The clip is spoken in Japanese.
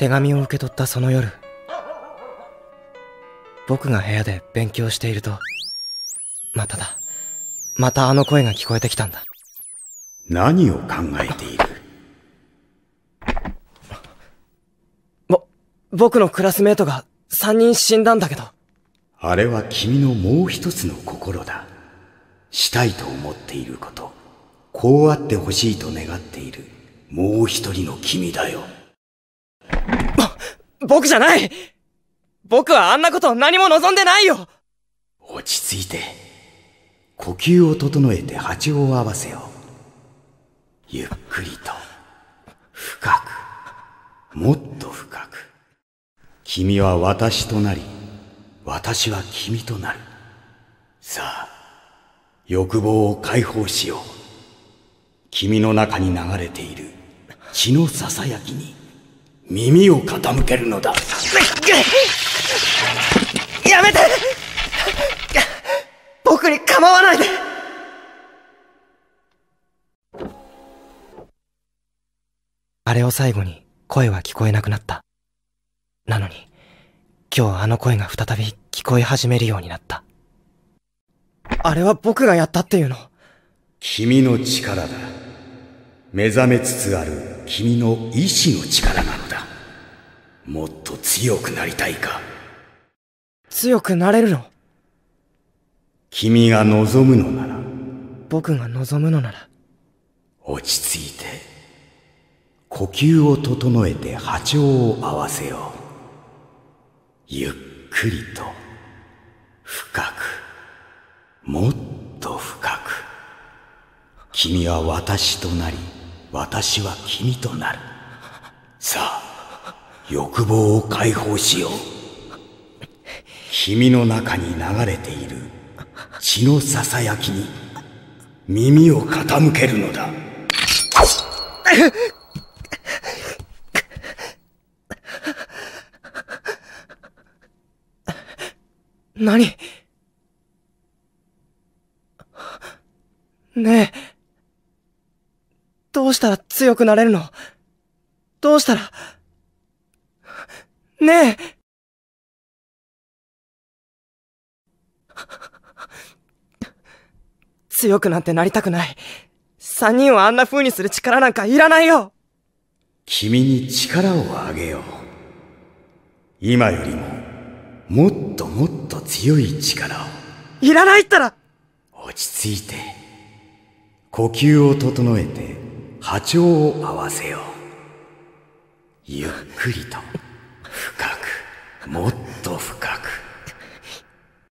手紙を受け取ったその夜僕が部屋で勉強しているとまただまたあの声が聞こえてきたんだ何を考えているぼ僕のクラスメートが3人死んだんだけどあれは君のもう一つの心だしたいと思っていることこうあってほしいと願っているもう一人の君だよ僕じゃない僕はあんなこと何も望んでないよ落ち着いて呼吸を整えて波長を合わせようゆっくりと深くもっと深く君は私となり私は君となるさあ欲望を解放しよう君の中に流れている血のささやきに耳を傾けるのだやめて僕に構わないであれを最後に声は聞こえなくなったなのに今日あの声が再び聞こえ始めるようになったあれは僕がやったっていうの君の力だ目覚めつつある君の意志の力なのだもっと強くなりたいか強くなれるの君が望むのなら僕が望むのなら落ち着いて呼吸を整えて波長を合わせようゆっくりと深くもっと深く君は私となり私は君となるさあ欲望を解放しよう君の中に流れている血のささやきに耳を傾けるのだ何ねえ、どうしたら強くなれるのどうしたら、ねえ強くなんてなりたくない。三人をあんな風にする力なんかいらないよ君に力をあげよう。今よりも、もっともっと強い力を。いらないったら落ち着いて、呼吸を整えて、波長を合わせよう。ゆっくりと。もっと深